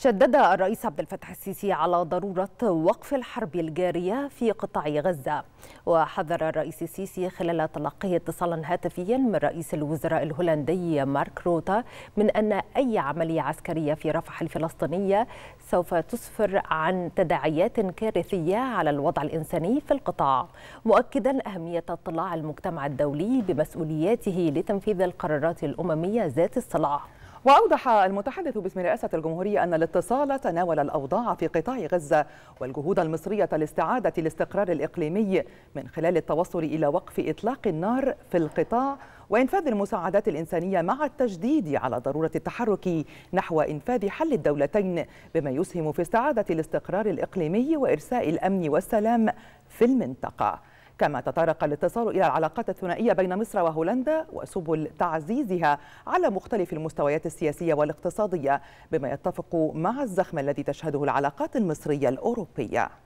شدد الرئيس عبد الفتح السيسي على ضرورة وقف الحرب الجارية في قطاع غزة وحذر الرئيس السيسي خلال تلقيه اتصالا هاتفيا من رئيس الوزراء الهولندي مارك روتا من أن أي عملية عسكرية في رفح الفلسطينية سوف تسفر عن تداعيات كارثية على الوضع الإنساني في القطاع مؤكدا أهمية اطلاع المجتمع الدولي بمسؤولياته لتنفيذ القرارات الأممية ذات الصلاح وأوضح المتحدث باسم رئاسة الجمهورية أن الاتصال تناول الأوضاع في قطاع غزة والجهود المصرية لاستعادة الاستقرار الإقليمي من خلال التوصل إلى وقف إطلاق النار في القطاع وإنفاذ المساعدات الإنسانية مع التجديد على ضرورة التحرك نحو إنفاذ حل الدولتين بما يسهم في استعادة الاستقرار الإقليمي وإرساء الأمن والسلام في المنطقة كما تطرق الاتصال إلى العلاقات الثنائية بين مصر وهولندا وسبل تعزيزها على مختلف المستويات السياسية والاقتصادية بما يتفق مع الزخم الذي تشهده العلاقات المصرية الأوروبية